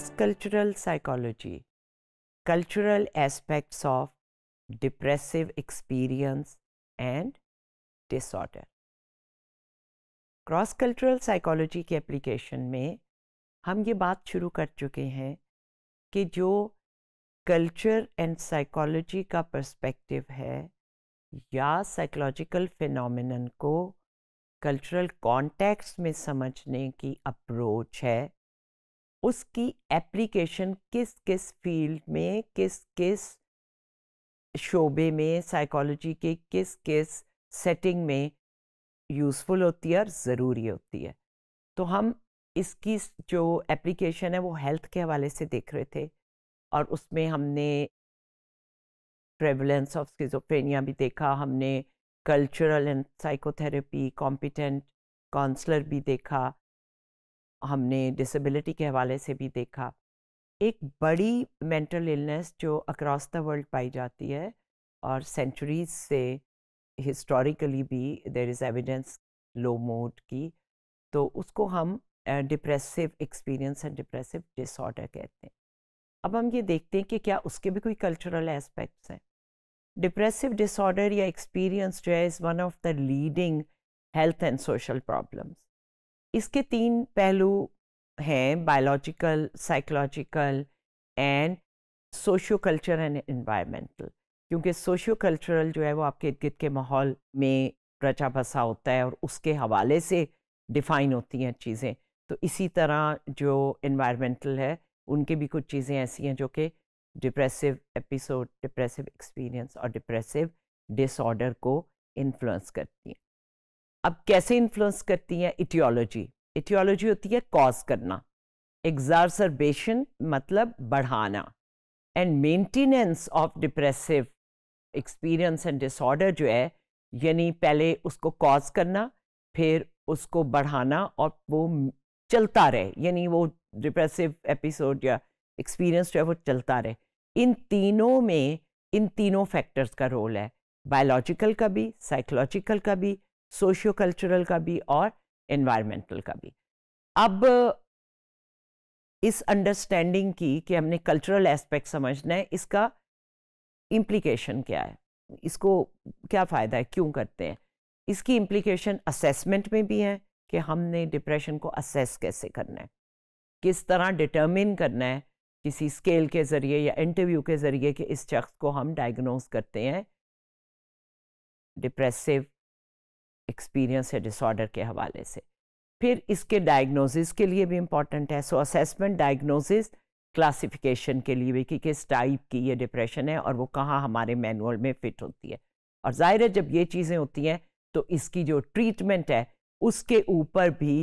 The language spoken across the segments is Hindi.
Does cultural psychology, cultural aspects of depressive experience and disorder. Cross cultural psychology के एप्लीकेशन में हम ये बात शुरू कर चुके हैं कि जो कल्चर एंड साइकोलॉजी का पर्सपेक्टिव है या साइकोलॉजिकल फिनोमिनन को कल्चरल कॉन्टेक्स्ट में समझने की अप्रोच है उसकी एप्लीकेशन किस किस फील्ड में किस किस शोबे में साइकोलॉजी के किस किस सेटिंग में यूज़फुल होती है और ज़रूरी होती है तो हम इसकी जो एप्लीकेशन है वो हेल्थ के हवाले से देख रहे थे और उसमें हमने प्रेवलेंस ऑफ स्किजोफ्रेनिया भी देखा हमने cultural and psychotherapy competent counsellor भी देखा हमने डिसेबिलिटी के हवाले से भी देखा एक बड़ी मेंटल इलनेस जो अक्रॉस द वर्ल्ड पाई जाती है और सेंचुरीज से हिस्टोरिकली भी there is evidence low mood की तो उसको हम depressive experience and depressive disorder कहते हैं अब हम ये देखते हैं कि क्या उसके भी कोई कल्चरल एस्पेक्ट्स हैं डिप्रेसिव डिसऑर्डर या एक्सपीरियंस जो है is one of the leading health and social problems इसके तीन पहलू हैं biological psychological and socio culture and environmental क्योंकि सोशियो कल्चरल जो है वो आपके इर्द गिर्द के माहौल में रचा बसा होता है और उसके हवाले से डिफ़ाइन होती हैं चीज़ें तो इसी तरह जो इन्वायरमेंटल है उनके भी कुछ चीज़ें ऐसी हैं जो कि डिप्रेसिव एपिसोड डिप्रेसिव एक्सपीरियंस और डिप्रेसिव डिसऑर्डर को इन्फ्लुएंस करती हैं अब कैसे इन्फ्लुएंस करती है इटियोलॉजी इटियोलॉजी होती है कॉज करना एग्जारसरबेशन मतलब बढ़ाना and maintenance of depressive experience and disorder जो है यानी पहले उसको कॉज करना फिर उसको बढ़ाना और वो चलता रहे यानी वो डिप्रेसिव एपिसोड या एक्सपीरियंस जो है वो चलता रहे इन तीनों में इन तीनों फैक्टर्स का रोल है बायोलॉजिकल का भी साइकोलॉजिकल का भी सोशियो कल्चरल का भी और इन्वायरमेंटल का भी अब इस अंडरस्टैंडिंग की कि हमने कल्चरल एस्पेक्ट समझना है इसका इम्प्लीकेशन क्या है इसको क्या फ़ायदा है क्यों करते हैं इसकी इम्प्लीकेशन असेसमेंट में भी है कि हमने डिप्रेशन को असेस कैसे करना है किस तरह डिटर्मिन करना है किसी स्केल के ज़रिए या इंटरव्यू के ज़रिए कि इस शख्स को हम डायग्नोस करते हैं डिप्रेसिव एक्सपीरियंस है डिसऑर्डर के हवाले से फिर इसके डायग्नोसिस के लिए भी इम्पॉर्टेंट है सो असेसमेंट डायग्नोसिस क्लासिफिकेशन के लिए भी कि किस टाइप की ये डिप्रेशन है और वो कहाँ हमारे मैनुअल में फिट होती है और ज़ाहिर है जब ये चीज़ें होती हैं तो इसकी जो ट्रीटमेंट है उसके ऊपर भी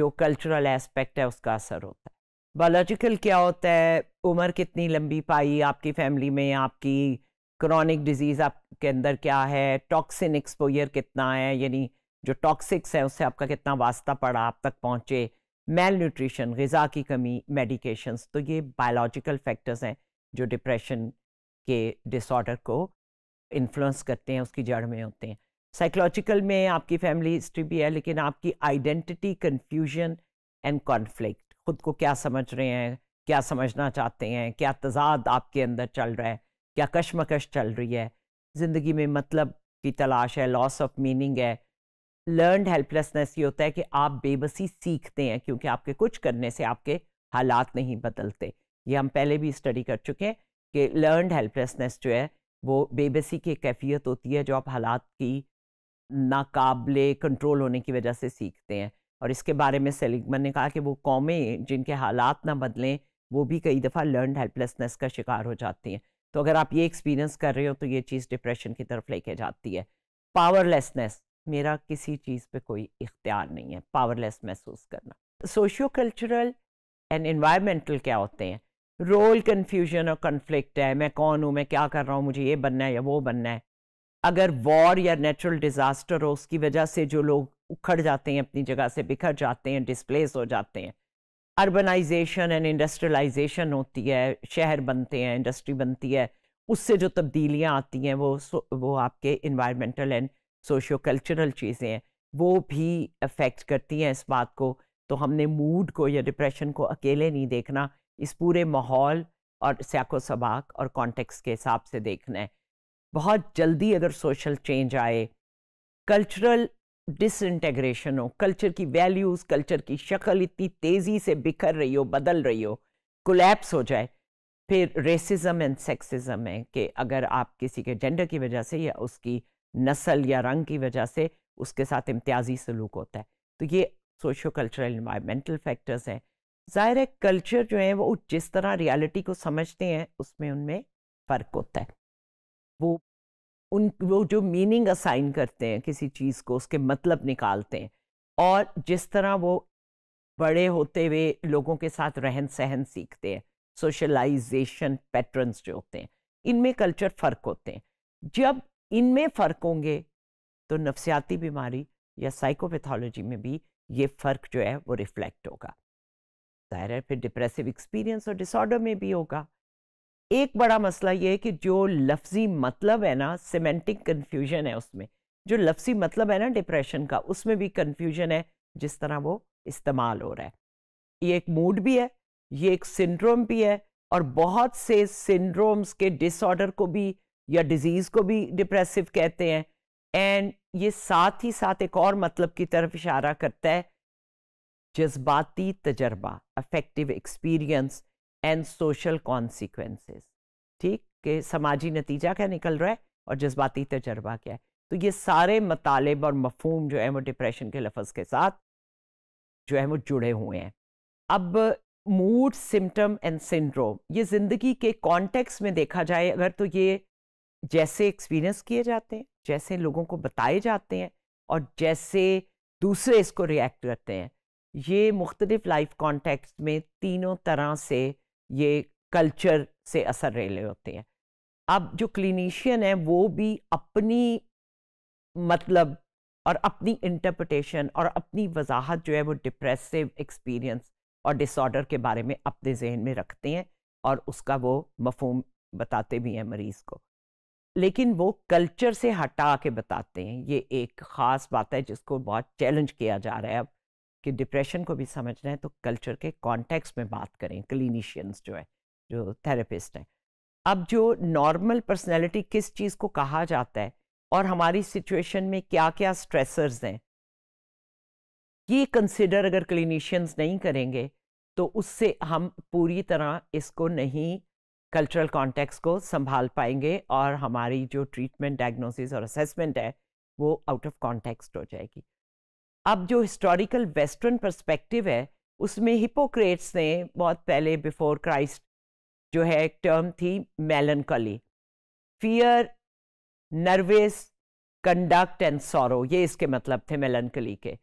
जो कल्चरल एस्पेक्ट है उसका असर होता है बायोलॉजिकल क्या होता है उम्र कितनी लंबी पाई आपकी फैमिली में आपकी क्रॉनिक डिजीज़ आपके अंदर क्या है टॉक्सिन एक्सपोजर कितना है यानी जो टॉक्सिक्स है उससे आपका कितना वास्ता पड़ा आप तक पहुँचे मेल न्यूट्रिशन गज़ा की कमी मेडिकेशंस तो ये बायोलॉजिकल फैक्टर्स हैं जो डिप्रेशन के डिसऑर्डर को इन्फ्लुएंस करते हैं उसकी जड़ में होते हैं साइकोलॉजिकल में आपकी फैमिली हिस्ट्री भी है लेकिन आपकी आइडेंटिटी कन्फ्यूजन एंड कॉन्फ्लिक्ट खुद को क्या समझ रहे हैं क्या समझना चाहते हैं क्या तजाद आपके अंदर चल रहा है क्या कश्मकश चल रही है ज़िंदगी में मतलब की तलाश है लॉस ऑफ मीनिंग है लर्नड हेल्पलेसनेस ये होता है कि आप बेबसी सीखते हैं क्योंकि आपके कुछ करने से आपके हालात नहीं बदलते ये हम पहले भी स्टडी कर चुके हैं कि लर्नड हेल्पलेसनेस जो है वो बेबसी की कैफियत होती है जो आप हालात की नाकबले कंट्रोल होने की वजह से सीखते हैं और इसके बारे में सेलिगमन ने कहा कि वो कौमें जिनके हालात ना बदलें वो भी कई दफ़ा लर्नड हेल्पलेसनेस का शिकार हो जाती हैं तो अगर आप ये एक्सपीरियंस कर रहे हो तो ये चीज़ डिप्रेशन की तरफ लेके जाती है पावरलेसनेस मेरा किसी चीज़ पे कोई इख्तियार नहीं है पावरलेस महसूस करना सोशियो कल्चरल एंड इन्वायरमेंटल क्या होते हैं रोल कन्फ्यूजन और कन्फ्लिक्ट है मैं कौन हूँ मैं क्या कर रहा हूँ मुझे ये बनना है या वो बनना है अगर वॉर या नेचुरल डिज़ास्टर हो उसकी वजह से जो लोग उखड़ जाते हैं अपनी जगह से बिखर जाते हैं डिस्प्लेस हो जाते हैं अर्बनाइजेशन एंड इंडस्ट्रियलाइजेशन होती है शहर बनते हैं इंडस्ट्री बनती है उससे जो तब्दीलियाँ आती हैं वो वो आपके इन्वायरमेंटल एंड सोशो कल्चरल चीज़ें हैं वो भी अफेक्ट करती हैं इस बात को तो हमने मूड को या डिप्रेशन को अकेले नहीं देखना इस पूरे माहौल और सयाको सबाक और कॉन्टेक्स्ट के हिसाब से देखना है बहुत जल्दी अगर सोशल चेंज आए कल्चरल डिसइंटेग्रेशन हो कल्चर की वैल्यूज़ कल्चर की शक्ल इतनी तेज़ी से बिखर रही हो बदल रही हो कोलैप्स हो जाए फिर रेसिज्म एंड सेक्सिज्म है कि अगर आप किसी के जेंडर की वजह से या उसकी नस्ल या रंग की वजह से उसके साथ इम्तियाजी सलूक होता है तो ये सोशो कल्चरल इन्वायरमेंटल फैक्टर्स हैं ज़ाहिर है कल्चर जो है वो जिस तरह रियलिटी को समझते हैं उसमें उनमें फ़र्क होता है वो उन वो जो मीनिंग असाइन करते हैं किसी चीज़ को उसके मतलब निकालते हैं और जिस तरह वो बड़े होते हुए लोगों के साथ रहन सहन सीखते हैं सोशलाइजेशन पैटर्न्स जो होते हैं इनमें कल्चर फ़र्क होते हैं जब इनमें फ़र्क होंगे तो नफसियाती बीमारी या साइकोपैथोलॉजी में भी ये फ़र्क जो है वो रिफ्लेक्ट होगा ज़ाहिर है फिर डिप्रेसिव एक्सपीरियंस और डिसऑर्डर में भी होगा एक बड़ा मसला ये है कि जो लफ्जी मतलब है ना सीमेंटिक कन्फ्यूजन है उसमें जो लफ्जी मतलब है ना डिप्रेशन का उसमें भी कन्फ्यूजन है जिस तरह वो इस्तेमाल हो रहा है ये एक मूड भी है ये एक सिंड्रोम भी है और बहुत से सिंड्रोम्स के डिसऑर्डर को भी या डिजीज़ को भी डिप्रेसिव कहते हैं एंड ये साथ ही साथ एक और मतलब की तरफ इशारा करता है जज्बाती तजर्बा affective experience and social consequences ठीक के समाजी नतीजा क्या निकल रहा है और जज्बाती तजर्बा क्या है तो ये सारे मतालब और मफहम जो है वो डिप्रेशन के लफ्ज़ के साथ जो है वो जुड़े हुए हैं अब मूड सिम्टम एंड सिंड्रोम ये ज़िंदगी के कॉन्टेक्स्ट में देखा जाए अगर तो ये जैसे एक्सपीरियंस किए जाते हैं जैसे लोगों को बताए जाते हैं और जैसे दूसरे इसको रिएक्ट करते हैं ये मुख्तलिफ लाइफ कॉन्टेक्स्ट में तीनों तरह से ये कल्चर से असर रेले होते हैं अब जो क्लिनिशियन है वो भी अपनी मतलब और अपनी इंटरप्रटेशन और अपनी वजाहत जो है वो डिप्रेसिव एक्सपीरियंस और डिसऑर्डर के बारे में अपने जहन में रखते हैं और उसका वो मफहम बताते भी हैं मरीज़ को लेकिन वो कल्चर से हटा के बताते हैं ये एक ख़ास बात है जिसको बहुत चैलेंज किया जा रहा है अब कि डिप्रेशन को भी समझना है तो कल्चर के कॉन्टेक्स में बात करें क्लिनिशियंस जो है जो थेरेपिस्ट हैं अब जो नॉर्मल पर्सनैलिटी किस चीज़ को कहा जाता है और हमारी सिचुएशन में क्या क्या स्ट्रेसर्स हैं ये कंसिडर अगर क्लिनिशियंस नहीं करेंगे तो उससे हम पूरी तरह इसको नहीं कल्चरल कॉन्टेक्स्ट को संभाल पाएंगे और हमारी जो ट्रीटमेंट डायग्नोसिस और असेसमेंट है वो आउट ऑफ कॉन्टेक्स्ट हो जाएगी अब जो हिस्टोरिकल वेस्टर्न परस्पेक्टिव है उसमें हिपोक्रेट्स ने बहुत पहले बिफोर क्राइस्ट जो है एक टर्म थी melancholy fear nervous conduct and sorrow ये इसके मतलब थे मेलनकली के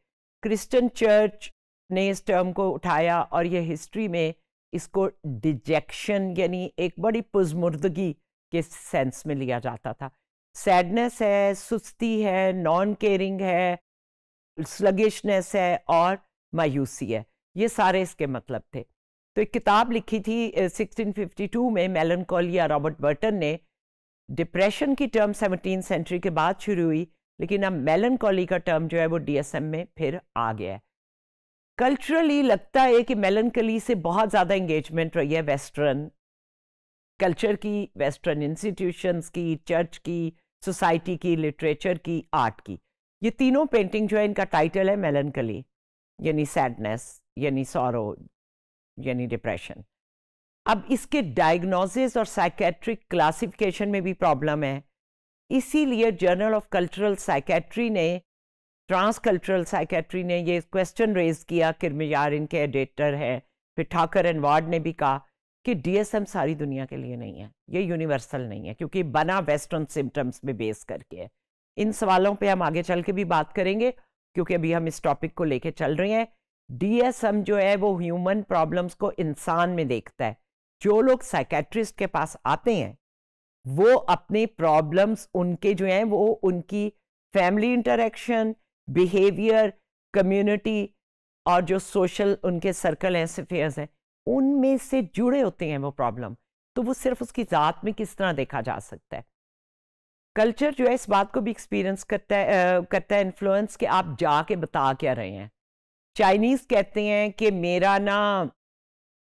क्रिश्चियन चर्च ने इस टर्म को उठाया और ये हिस्ट्री में इसको डिजेक्शन यानी एक बड़ी पुजमुर्दगी के सेंस में लिया जाता था सैडनेस है सुस्ती है नॉन केयरिंग है स्लगिशनेस है और मायूसी है ये सारे इसके मतलब थे तो एक किताब लिखी थी 1652 में मेलनकोलिया रॉबर्ट बर्टन ने डिप्रेशन की टर्म सेवनटीन सेंचुरी के बाद शुरू हुई लेकिन अब मेलनकोली का टर्म जो है वो डीएसएम में फिर आ गया है कल्चरली लगता है कि मेलनकली से बहुत ज़्यादा इंगेजमेंट रही है वेस्टर्न कल्चर की वेस्टर्न इंस्टीट्यूशंस की चर्च की सोसाइटी की लिटरेचर की आर्ट की ये तीनों पेंटिंग जो है इनका टाइटल है मेलनकली यानी सैडनेस यानी सौरो यानी डिप्रेशन अब इसके डायग्नोसिस और साइकेट्रिक क्लासिफिकेशन में भी प्रॉब्लम है इसीलिए जर्नल ऑफ कल्चरल साइकेट्री ने ट्रांस कल्चरल साइकेट्री ने ये क्वेश्चन रेज किया यार इनके एडिटर हैं फिर ठाकर एंड वार्ड ने भी कहा कि डीएसएम सारी दुनिया के लिए नहीं है ये यूनिवर्सल नहीं है क्योंकि बना वेस्टर्न सिम्टम्स में बेस करके है इन सवालों पे हम आगे चल के भी बात करेंगे क्योंकि अभी हम इस टॉपिक को लेके चल रहे हैं डीएसएम जो है वो ह्यूमन प्रॉब्लम्स को इंसान में देखता है जो लोग साइकेट्रिस्ट के पास आते हैं वो अपने प्रॉब्लम्स उनके जो हैं वो उनकी फैमिली इंटरेक्शन बिहेवियर कम्युनिटी और जो सोशल उनके सर्कल हैं सफेयर्स हैं उनमें से जुड़े होते हैं वो प्रॉब्लम तो वो सिर्फ उसकी ज़ात में किस तरह देखा जा सकता है कल्चर जो है इस बात को भी एक्सपीरियंस करता है करता है इन्फ्लुएंस कि आप जाके बता क्या रहे हैं चाइनीज़ कहते हैं कि मेरा ना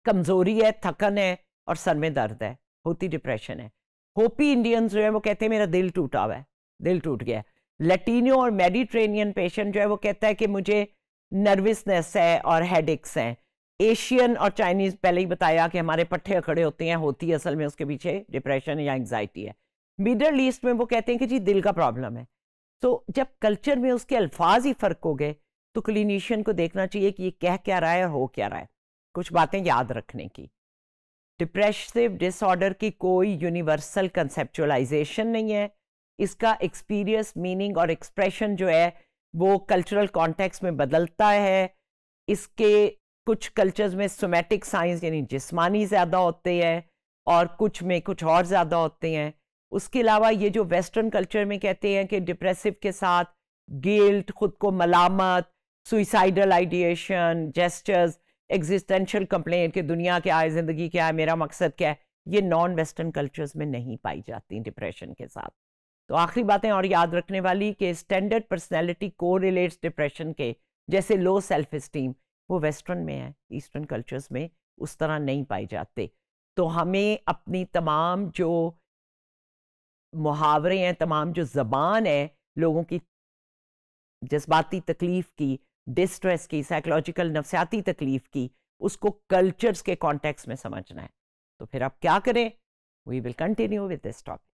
कमज़ोरी है थकन है और सर में दर्द है होती डिप्रेशन है होपी इंडियंस जो है वो कहते हैं मेरा दिल टूटा हुआ है दिल टूट गया लटीनो और मेडिट्रेनियन पेशेंट जो है वो कहता है कि मुझे नर्वसनेस है और हेडेक्स हैं एशियन और चाइनीज़ पहले ही बताया कि हमारे पट्ठे अखड़े होते हैं होती है असल में उसके पीछे डिप्रेशन या एंग्जाइटी है मिडल ईस्ट में वो कहते हैं कि जी दिल का प्रॉब्लम है तो जब कल्चर में उसके अल्फाज ही फ़र्क हो गए तो क्लिनिशियन को देखना चाहिए कि ये कह क्या रहा है और हो क्या रहा है कुछ बातें याद रखने की डिप्रेसिव डिसऑर्डर की कोई यूनिवर्सल कंसेप्चुलाइजेशन नहीं है इसका एक्सपीरियंस मीनिंग और एक्सप्रेशन जो है वो कल्चरल कॉन्टेक्स्ट में बदलता है इसके कुछ कल्चर्स में सोमेटिक साइंस यानी जिस्मानी ज़्यादा होते हैं और कुछ में कुछ और ज़्यादा होते हैं उसके अलावा ये जो वेस्टर्न कल्चर में कहते हैं कि डिप्रेसिव के साथ गिल्ट खुद को मलामत suicidal ideation gestures existential complaint कि दुनिया क्या है ज़िंदगी क्या है मेरा मकसद क्या है ये नॉन वेस्टर्न कल्चर्स में नहीं पाई जाती डिप्रेशन के साथ तो आखिरी बातें और याद रखने वाली कि स्टैंडर्ड पर्सनैलिटी को रिलेट्स डिप्रेशन के जैसे लो सेल्फ इस्टीम वो वेस्टर्न में है ईस्टर्न कल्चर्स में उस तरह नहीं पाए जाते तो हमें अपनी तमाम जो मुहावरे हैं तमाम जो ज़बान है लोगों की जज्बाती तकलीफ़ की डिस्ट्रेस की साइकोलॉजिकल नफसियाती तकलीफ़ की उसको कल्चर्स के कॉन्टेक्स्ट में समझना है तो फिर आप क्या करें we will continue with this topic